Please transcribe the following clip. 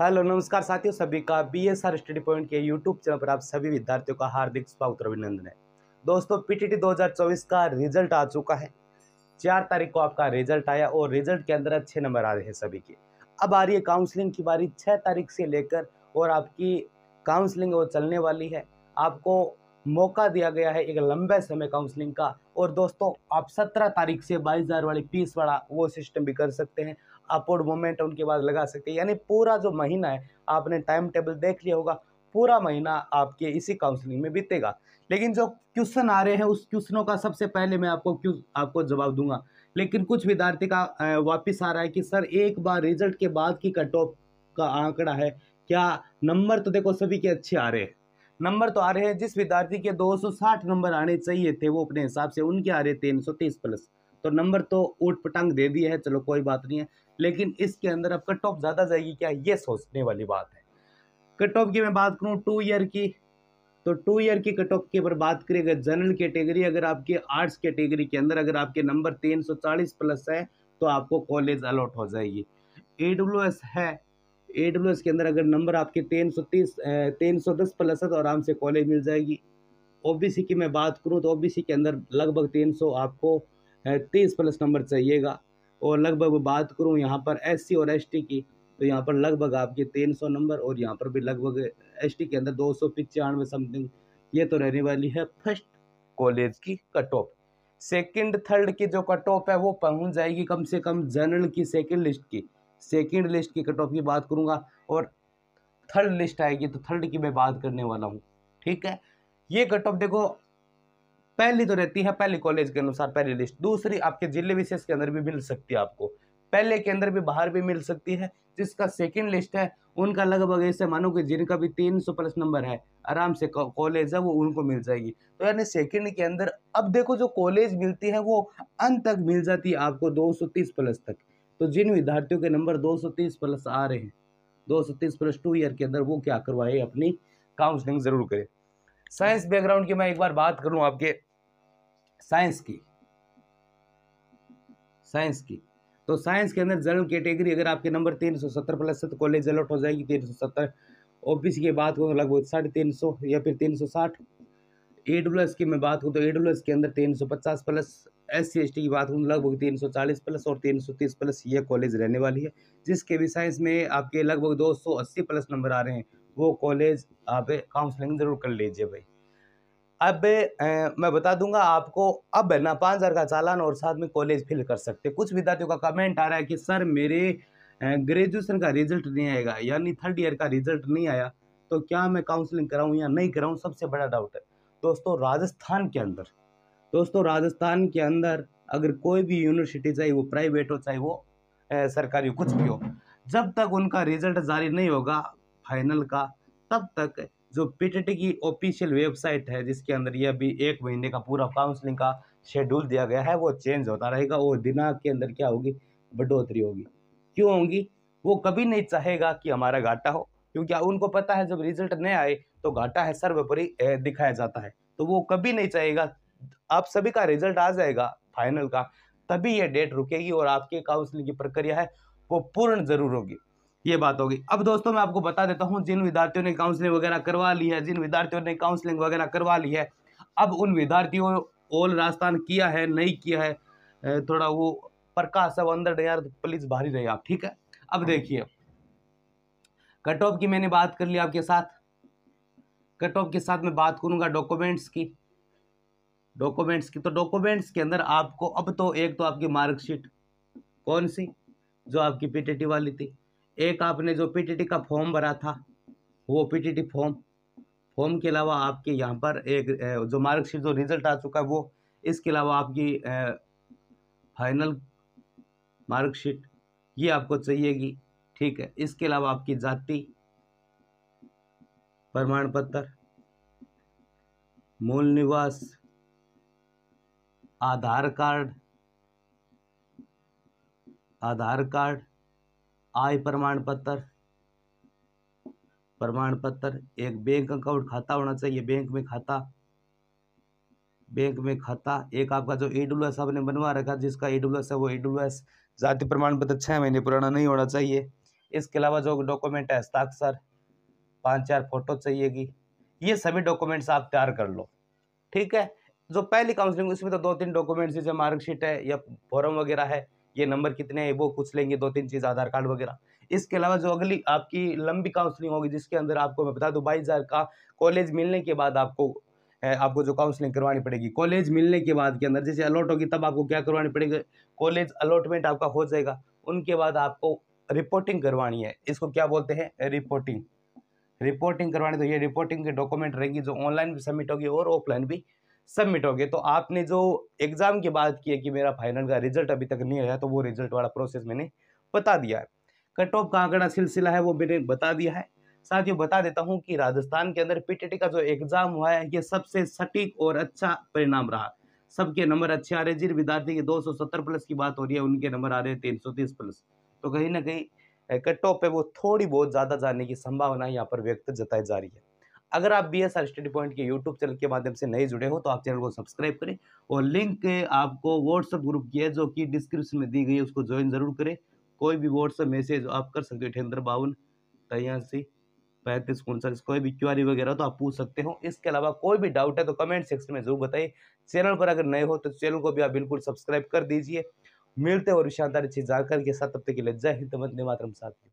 hello नमस्कार साथियों सभी का B S R study point के यूट्यूब चैनल पर आप सभी विद्यार्थियों का हार्दिक स्वागत और अभिनंदन है दोस्तों पीटीटी 2024 का रिजल्ट आ चुका है चार तारीख को आपका रिजल्ट आया और रिजल्ट के अंदर अच्छे नंबर आ रहे हैं सभी के अब आ रही है काउंसलिंग की बारी छः तारीख से लेकर और आपकी काउंसलिंग वो चलने वाली है आपको मौका दिया गया है एक लंबे समय काउंसलिंग का और दोस्तों आप सत्रह तारीख से बाईस हज़ार वाली पीस वाला वो सिस्टम भी कर सकते हैं अपवर्ड मोमेंट उनके बाद लगा सकते हैं यानी पूरा जो महीना है आपने टाइम टेबल देख लिया होगा पूरा महीना आपके इसी काउंसलिंग में बीतेगा लेकिन जो क्वेश्चन आ रहे हैं उस क्वेश्चनों का सबसे पहले मैं आपको क्यों आपको जवाब दूंगा लेकिन कुछ विद्यार्थी का वापस आ रहा है कि सर एक बार रिजल्ट के बाद की कट ऑफ का आंकड़ा है क्या नंबर तो देखो सभी के अच्छे आ रहे हैं नंबर तो आ रहे हैं जिस विद्यार्थी के 260 नंबर आने चाहिए थे वो अपने हिसाब से उनके आ रहे तीन प्लस तो नंबर तो ऊट पटांग दे दिया है चलो कोई बात नहीं है लेकिन इसके अंदर अब कट ऑफ ज़्यादा जाएगी क्या ये सोचने वाली बात है कट ऑफ की मैं बात करूँ टू ईयर की तो टू ईयर की कट ऑफ की अगर बात करें अगर जनरल कैटेगरी अगर आपके आर्ट्स कैटेगरी के अंदर अगर आपके नंबर तीन सौ चालीस प्लस है तो आपको कॉलेज अलॉट हो जाएगी ए है ए डब्ल्यू के अंदर अगर नंबर आपके तीन सौ तीस तीन सौ दस प्लस है तो आराम से कॉलेज मिल जाएगी ओ बी सी की मैं बात करूँ तो ओ बी सी के अंदर लगभग तीन सौ आपको तीस प्लस नंबर चाहिएगा और लगभग बात करूँ यहाँ पर एस सी और एस टी की तो यहाँ पर लगभग आपके तीन सौ नंबर और यहाँ पर भी लगभग एस टी के अंदर दो सौ पचानवे समथिंग ये तो रहने वाली है फर्स्ट कॉलेज की कट ऑफ सेकेंड थर्ड की जो कट ऑफ है वो पहुँच जाएगी कम से कम जनरल की सेकेंड लिस्ट की सेकेंड लिस्ट की कट ऑफ की बात करूँगा और थर्ड लिस्ट आएगी तो थर्ड की मैं बात करने वाला हूँ ठीक है ये कट ऑफ देखो पहली तो रहती है पहले कॉलेज के अनुसार पहली लिस्ट दूसरी आपके जिले विशेष के अंदर भी मिल सकती है आपको पहले के अंदर भी बाहर भी मिल सकती है जिसका सेकेंड लिस्ट है उनका लगभग ऐसे मानो कि जिनका भी तीन सौ प्लस नंबर है आराम से कॉलेज है वो उनको मिल जाएगी तो यानी सेकेंड के अंदर अब देखो जो कॉलेज मिलती है वो अंत तक मिल जाती है आपको दो सौ तीस प्लस तक तो जिन विद्यार्थियों के नंबर 230 प्लस आ रहे हैं 230 प्लस टू ईयर के अंदर वो क्या करवाए अपनी काउंसलिंग ज़रूर करें साइंस बैकग्राउंड की मैं एक बार बात करूं आपके साइंस की साइंस की तो साइंस के अंदर जनरल कैटेगरी अगर आपके नंबर तीन सौ सत्तर प्लस है तो कॉलेज अलॉट हो जाएगी तीन सौ सत्तर ओबीसी की बात करूँ तो लगभग साढ़े तीन सौ या फिर तीन सौ साठ ए डब्ल्यू एस की मैं बात करूँ तो ए डब्ल्यू एस के अंदर तीन सौ पचास प्लस एस सी की बात करूँ लगभग 340 प्लस और 330 प्लस ये कॉलेज रहने वाली है जिसके भी साइंस में आपके लगभग 280 प्लस नंबर आ रहे हैं वो कॉलेज आप काउंसलिंग ज़रूर कर लीजिए भाई अब ए, मैं बता दूंगा आपको अब ना पाँच हज़ार का चालान और साथ में कॉलेज फिल कर सकते कुछ विद्यार्थियों का कमेंट आ रहा है कि सर मेरे ग्रेजुएसन का रिजल्ट नहीं आएगा यानी थर्ड ईयर का रिजल्ट नहीं आया तो क्या मैं काउंसलिंग कराऊँ या नहीं कराऊँ सबसे बड़ा डाउट है दोस्तों राजस्थान के अंदर दोस्तों राजस्थान के अंदर अगर कोई भी यूनिवर्सिटी चाहे वो प्राइवेट हो चाहे वो सरकारी सरकारी कुछ भी हो जब तक उनका रिजल्ट जारी नहीं होगा फाइनल का तब तक जो पीटीटी की ऑफिशियल वेबसाइट है जिसके अंदर ये अभी एक महीने का पूरा काउंसलिंग का शेड्यूल दिया गया है वो चेंज होता रहेगा वो दिनांक के अंदर क्या होगी बढ़ोतरी होगी क्यों होगी वो कभी नहीं चाहेगा कि हमारा घाटा हो क्योंकि उनको पता है जब रिजल्ट नहीं आए तो घाटा है सर्वोपरि दिखाया जाता है तो वो कभी नहीं चाहेगा आप सभी का रिजल्ट आ जाएगा फाइनल का तभी यह डेट रुकेगी और आपकी काउंसलिंग की प्रक्रिया है वो पूर्ण जरूर होगी ये बात होगी अब दोस्तों मैं आपको बता देता हूँ जिन विद्यार्थियों ने काउंसलिंग वगैरह करवा ली है जिन विद्यार्थियों ने काउंसलिंग वगैरह करवा ली है अब उन विद्यार्थियों ओल राजस्थान किया है नहीं किया है थोड़ा वो प्रकाश सब अंदर यार प्लीज भारी रहे आप ठीक है अब देखिए कट ऑफ की मैंने बात कर ली आपके साथ कट ऑफ के साथ मैं बात करूंगा डॉक्यूमेंट्स की डॉक्यूमेंट्स की तो डॉक्यूमेंट्स के अंदर आपको अब तो एक तो आपकी मार्कशीट कौन सी जो आपकी पीटीटी वाली थी एक आपने जो पीटीटी का फॉर्म भरा था वो पीटीटी फॉर्म फॉर्म के अलावा आपके यहाँ पर एक जो मार्कशीट जो रिजल्ट आ चुका है वो इसके अलावा आपकी फाइनल मार्कशीट ये आपको चाहिएगी ठीक है इसके अलावा आपकी जाति प्रमाण पत्र मूल निवास आधार कार्ड आधार कार्ड आय प्रमाण पत्र प्रमाण पत्र एक बैंक अकाउंट खाता होना चाहिए बैंक में खाता बैंक में खाता एक आपका जो ई डब्ल्यू एस आपने बनवा रखा जिसका ई डब्ल्यू एस है वो ई डब्ल्यू एस जाति प्रमाण पत्र छः महीने पुराना नहीं होना चाहिए इसके अलावा जो डॉक्यूमेंट है हस्ताक्षर पाँच चार फोटो चाहिएगी ये सभी डॉक्यूमेंट्स आप तैयार कर लो ठीक है जो पहली काउंसलिंग उसमें तो दो तीन डॉक्यूमेंट्स जैसे मार्कशीट है या फॉर्म वगैरह है ये नंबर कितने हैं वो कुछ लेंगे दो तीन चीज़ आधार कार्ड वगैरह इसके अलावा जो अगली आपकी लंबी काउंसलिंग होगी जिसके अंदर आपको मैं बता दूँ बाईस हज़ार का कॉलेज मिलने के बाद आपको आपको जो काउंसलिंग करवानी पड़ेगी कॉलेज मिलने के बाद के अंदर जैसे अलॉट होगी तब आपको क्या करवानी पड़ेगी कॉलेज अलॉटमेंट आपका हो जाएगा उनके बाद आपको रिपोर्टिंग करवानी है इसको क्या बोलते हैं रिपोर्टिंग रिपोर्टिंग करवानी तो ये रिपोर्टिंग के डॉक्यूमेंट रहेंगी जो ऑनलाइन भी सबमिट होगी और ऑफलाइन भी सबमिट हो गए तो आपने जो एग्ज़ाम की बात की है कि मेरा फाइनल का रिजल्ट अभी तक नहीं आया तो वो रिजल्ट वाला प्रोसेस मैंने बता दिया है कट ऑफ का आंकड़ा सिलसिला है वो मैंने बता दिया है साथ ही बता देता हूँ कि राजस्थान के अंदर पीटीटी का जो एग्ज़ाम हुआ है ये सबसे सटीक और अच्छा परिणाम रहा सबके नंबर अच्छे आ रहे जिन विद्यार्थी के दो प्लस की बात हो रही है उनके नंबर आ रहे हैं तीन प्लस तो कहीं ना कहीं कट ऑफ पे वो थोड़ी बहुत ज़्यादा जाने की संभावना यहाँ पर व्यक्त जताई जा रही है अगर आप B S R study point के यूट्यूब चैनल के माध्यम से नहीं जुड़े हो तो आप चैनल को सब्सक्राइब करें और लिंक आपको व्हाट्सअप ग्रुप की है जो कि डिस्क्रिप्शन में दी गई है उसको ज्वाइन जरूर करें कोई भी व्हाट्सअप मैसेज आप कर सकते हो अठेंद्र बावन तयासी पैंतीस उनचालीस कोई भी क्यूआरी वगैरह तो आप पूछ सकते हो इसके अलावा कोई भी डाउट है तो कमेंट सेक्शन में जरूर बताइए चैनल पर अगर नए हो तो चैनल को भी आप बिल्कुल सब्सक्राइब कर दीजिए मिलते हैं और शानदार अच्छी जानकारी के साथ तब तक के लिए जय हिंद मत मातरम साथ